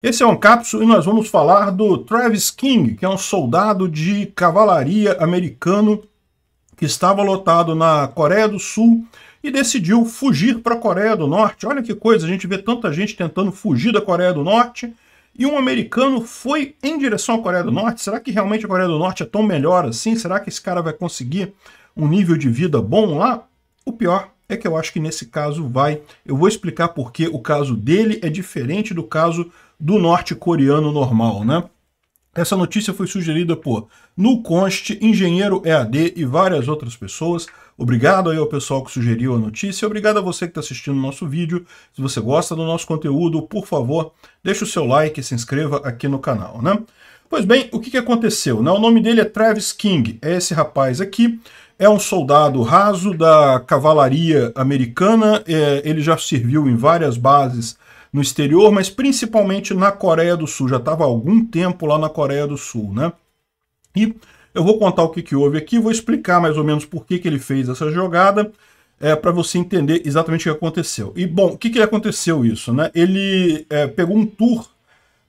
Esse é um capso e nós vamos falar do Travis King, que é um soldado de cavalaria americano que estava lotado na Coreia do Sul e decidiu fugir para a Coreia do Norte. Olha que coisa, a gente vê tanta gente tentando fugir da Coreia do Norte e um americano foi em direção à Coreia do Norte. Será que realmente a Coreia do Norte é tão melhor assim? Será que esse cara vai conseguir um nível de vida bom lá? O pior é que eu acho que nesse caso vai. Eu vou explicar porque o caso dele é diferente do caso do norte-coreano normal, né? Essa notícia foi sugerida por Nuconst, Conste, Engenheiro EAD e várias outras pessoas. Obrigado aí ao pessoal que sugeriu a notícia. Obrigado a você que está assistindo o nosso vídeo. Se você gosta do nosso conteúdo, por favor, deixe o seu like e se inscreva aqui no canal, né? Pois bem, o que, que aconteceu? Né? O nome dele é Travis King, é esse rapaz aqui. É um soldado raso da cavalaria americana, é, ele já serviu em várias bases no exterior, mas principalmente na Coreia do Sul. Já estava há algum tempo lá na Coreia do Sul, né? E eu vou contar o que, que houve aqui, vou explicar mais ou menos por que, que ele fez essa jogada, é, para você entender exatamente o que aconteceu. E, bom, o que, que aconteceu isso, né? Ele é, pegou um tour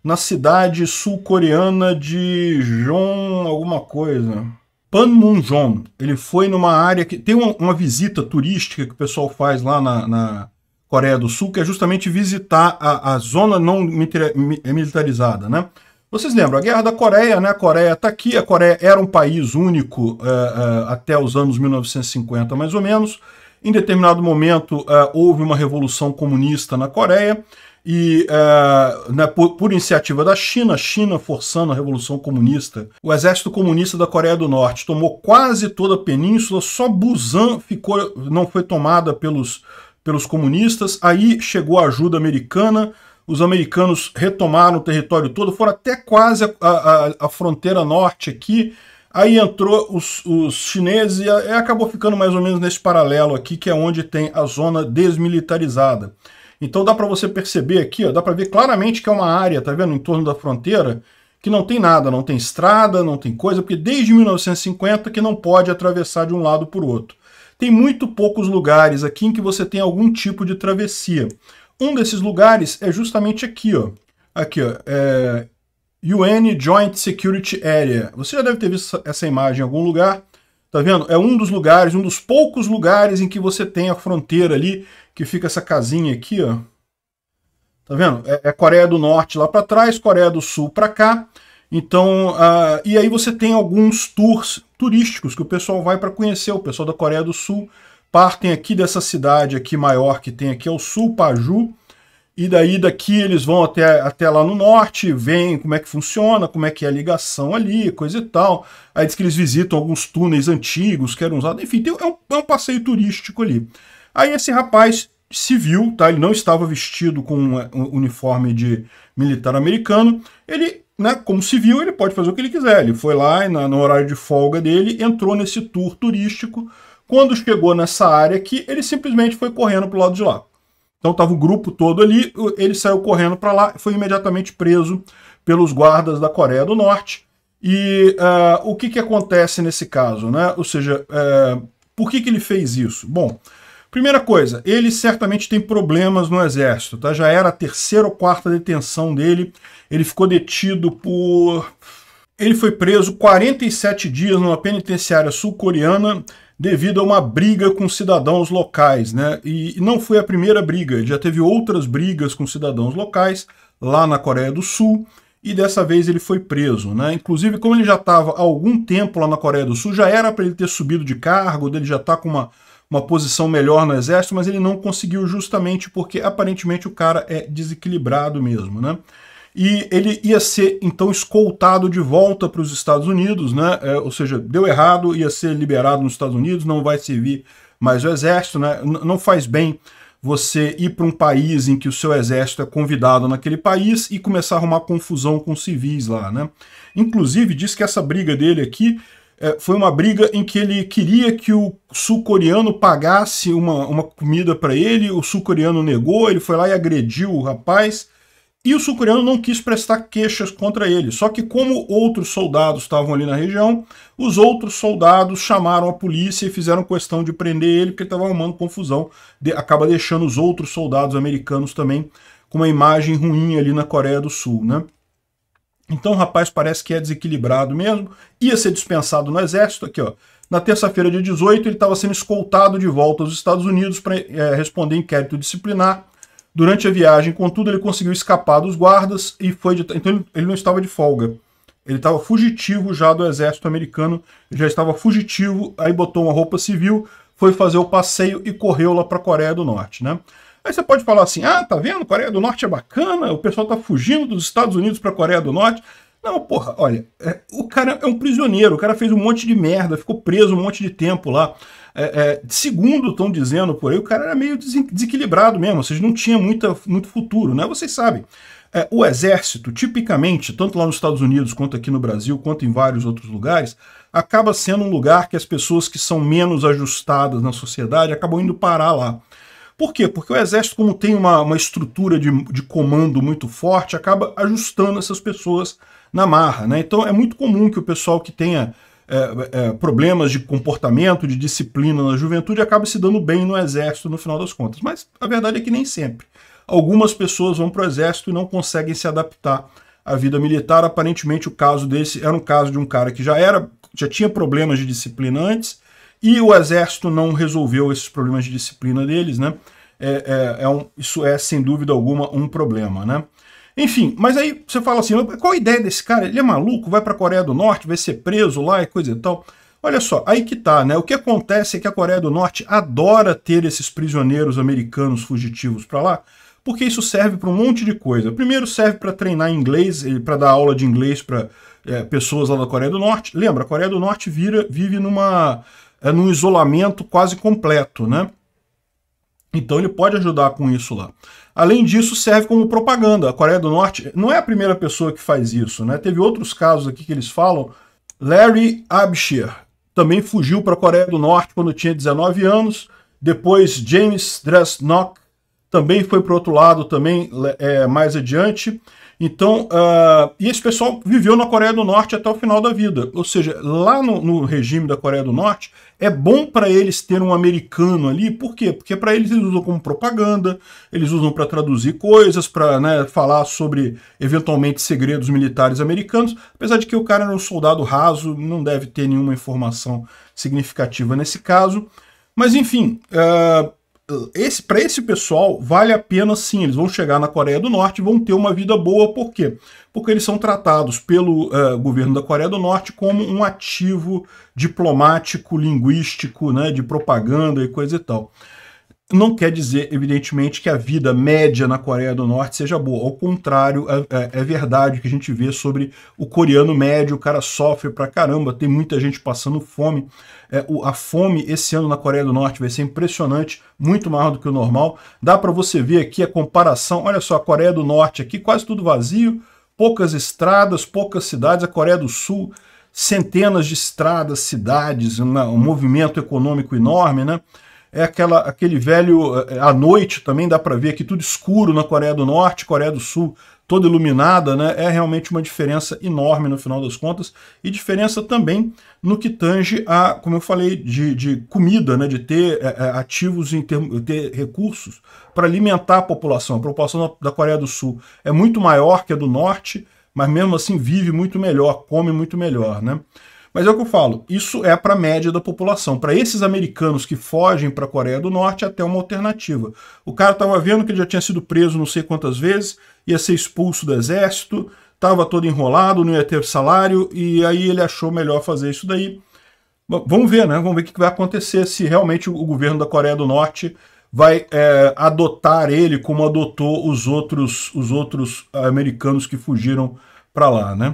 na cidade sul-coreana de Jong alguma coisa. Panmunjom. Ele foi numa área que tem uma, uma, visita turística que o pessoal faz lá na, na Coreia do Sul, que é justamente visitar a, a zona não é militarizada, né? Vocês lembram, a Guerra da Coreia, né? A Coreia está aqui, a Coreia era um país único uh, uh, até os anos 1950, mais ou menos. Em determinado momento, uh, houve uma revolução comunista na Coreia e eh, né, por, por, iniciativa da China, China forçando a Revolução Comunista, o Exército Comunista da Coreia do Norte tomou quase toda a península, só Busan ficou, não foi tomada pelos, pelos comunistas, aí chegou a ajuda americana, os americanos retomaram o território todo, foram até quase a, a, a fronteira norte aqui, Aí entrou os, os chineses e acabou ficando mais ou menos nesse paralelo aqui, que é onde tem a zona desmilitarizada. Então dá para você perceber aqui, ó, dá para ver claramente que é uma área, tá vendo, em torno da fronteira, que não tem nada, não tem estrada, não tem coisa, porque desde 1950 que não pode atravessar de um lado para o outro. Tem muito poucos lugares aqui em que você tem algum tipo de travessia. Um desses lugares é justamente aqui, ó. Aqui, ó. É UN Joint Security Area. Você já deve ter visto essa imagem em algum lugar. Tá vendo? É um dos lugares, um dos poucos lugares em que você tem a fronteira ali, que fica essa casinha aqui, ó. Tá vendo? É, é Coreia do Norte lá para trás, Coreia do Sul para cá. Então, uh, e aí você tem alguns tours turísticos que o pessoal vai para conhecer. O pessoal da Coreia do Sul partem aqui dessa cidade aqui maior que tem aqui é o sul, Paju, e daí daqui eles vão até, até lá no norte, veem como é que funciona, como é que é a ligação ali, coisa e tal. Aí diz que eles visitam alguns túneis antigos que eram usados, enfim, tem, é, um, é um passeio turístico ali. Aí esse rapaz civil, tá? Ele não estava vestido com um, uniforme de militar americano. Ele, né, como civil, ele pode fazer o que ele quiser. Ele foi lá na, no horário de folga dele, entrou nesse tour turístico. Quando chegou nessa área aqui, ele simplesmente foi correndo pro lado de lá então estava o grupo todo ali, ele saiu correndo para lá, foi imediatamente preso pelos guardas da Coreia do Norte. E uh, o que, que acontece nesse caso? Né? Ou seja, uh, por que, que ele fez isso? Bom, primeira coisa, ele certamente tem problemas no exército. Tá? Já era a terceira ou quarta detenção dele. Ele ficou detido por... Ele foi preso 47 dias numa penitenciária sul-coreana devido a uma briga com cidadãos locais, né? E não foi a primeira briga, Ele já teve outras brigas com cidadãos locais lá na Coreia do Sul e dessa vez ele foi preso, né? Inclusive, como ele já estava há algum tempo lá na Coreia do Sul, já era para ele ter subido de cargo, ele já está com uma, uma posição melhor no exército, mas ele não conseguiu justamente porque aparentemente o cara é desequilibrado mesmo, né? e ele ia ser então escoltado de volta para os Estados Unidos, né? É, ou seja, deu errado, ia ser liberado nos Estados Unidos, não vai servir mais o exército, né? N não faz bem você ir para um país em que o seu exército é convidado naquele país e começar a arrumar confusão com civis lá, né? Inclusive diz que essa briga dele aqui é, foi uma briga em que ele queria que o sul-coreano pagasse uma, uma comida para ele, o sul-coreano negou, ele foi lá e agrediu o rapaz. E o sul-coreano não quis prestar queixas contra ele. Só que, como outros soldados estavam ali na região, os outros soldados chamaram a polícia e fizeram questão de prender ele, porque ele estava arrumando confusão. De, acaba deixando os outros soldados americanos também com uma imagem ruim ali na Coreia do Sul, né? Então o rapaz parece que é desequilibrado mesmo, ia ser dispensado no exército, aqui ó. Na terça-feira, dia 18, ele estava sendo escoltado de volta aos Estados Unidos para é, eh, responder inquérito disciplinar Durante a viagem, contudo, ele conseguiu escapar dos guardas e foi de... então ele não estava de folga. Ele estava fugitivo já do exército americano, já estava fugitivo, aí botou uma roupa civil, foi fazer o passeio e correu lá para a Coreia do Norte, né? Aí você pode falar assim: "Ah, tá vendo? Coreia do Norte é bacana, o pessoal tá fugindo dos Estados Unidos para a Coreia do Norte". Não, porra, olha, é, o cara é um prisioneiro, o cara fez um monte de merda, ficou preso um monte de tempo lá. É, é, segundo estão dizendo por aí, o cara era meio desequilibrado mesmo, ou seja, não tinha muita, muito futuro, né? Vocês sabem. É, o exército, tipicamente, tanto lá nos Estados Unidos quanto aqui no Brasil, quanto em vários outros lugares, acaba sendo um lugar que as pessoas que são menos ajustadas na sociedade acabam indo parar lá. Por quê? Porque o exército, como tem uma, uma estrutura de, de comando muito forte, acaba ajustando essas pessoas na marra. Né? Então é muito comum que o pessoal que tenha é, é, problemas de comportamento, de disciplina na juventude, acaba se dando bem no exército no final das contas. Mas a verdade é que nem sempre. Algumas pessoas vão para o exército e não conseguem se adaptar à vida militar. Aparentemente, o caso desse era um caso de um cara que já era, já tinha problemas de disciplina antes, e o exército não resolveu esses problemas de disciplina deles, né? É, é, é um, isso é, sem dúvida alguma, um problema, né? Enfim, mas aí você fala assim, qual a ideia desse cara? Ele é maluco, vai para a Coreia do Norte, vai ser preso lá e coisa e tal. Olha só, aí que tá, né? O que acontece é que a Coreia do Norte adora ter esses prisioneiros americanos fugitivos para lá, porque isso serve para um monte de coisa. Primeiro serve para treinar inglês, para dar aula de inglês para é, pessoas lá da Coreia do Norte. Lembra, a Coreia do Norte vira, vive numa, é, num isolamento quase completo, né? Então ele pode ajudar com isso lá. Além disso, serve como propaganda. A Coreia do Norte não é a primeira pessoa que faz isso, né? Teve outros casos aqui que eles falam. Larry Abshire também fugiu para a Coreia do Norte quando tinha 19 anos. Depois, James Dresnok também foi para o outro lado, também é, mais adiante. Então, uh, e esse pessoal viveu na Coreia do Norte até o final da vida. Ou seja, lá no, no regime da Coreia do Norte, é bom para eles ter um americano ali. Por quê? Porque para eles eles usam como propaganda, eles usam para traduzir coisas, para né, falar sobre, eventualmente, segredos militares americanos. Apesar de que o cara era um soldado raso, não deve ter nenhuma informação significativa nesse caso. Mas, enfim, uh, eh, esse para esse pessoal vale a pena sim, eles vão chegar na Coreia do Norte e vão ter uma vida boa, por quê? Porque eles são tratados pelo uh, governo da Coreia do Norte como um ativo diplomático, linguístico, né, de propaganda e coisa e tal. Não quer dizer, evidentemente, que a vida média na Coreia do Norte seja boa. Ao contrário, é, é, é verdade o que a gente vê sobre o coreano médio, o cara sofre pra caramba, tem muita gente passando fome. É, o, a fome esse ano na Coreia do Norte vai ser impressionante, muito maior do que o normal. Dá para você ver aqui a comparação. Olha só, a Coreia do Norte aqui, quase tudo vazio, poucas estradas, poucas cidades. A Coreia do Sul, centenas de estradas, cidades, um, um movimento econômico enorme, né? é aquela, aquele velho. Eh, à noite também dá para ver aqui tudo escuro na Coreia do Norte, Coreia do Sul toda iluminada, né, é realmente uma diferença enorme no final das contas, e diferença também no que tange a, como eu falei, de, de comida, né, de ter é, ativos, em termo, ter recursos para alimentar a população. A população da Coreia do Sul é muito maior que a do Norte, mas mesmo assim vive muito melhor, come muito melhor, né. Mas é o que eu falo, isso é para a média da população. Para esses americanos que fogem para a Coreia do Norte, é até uma alternativa. O cara estava vendo que ele já tinha sido preso não sei quantas vezes, ia ser expulso do exército, estava todo enrolado, não ia ter salário, e aí ele achou melhor fazer isso daí. Vamos ver, né? Vamos ver o que vai acontecer se realmente o governo da Coreia do Norte vai é, adotar ele como adotou os outros, os outros americanos que fugiram para lá, né?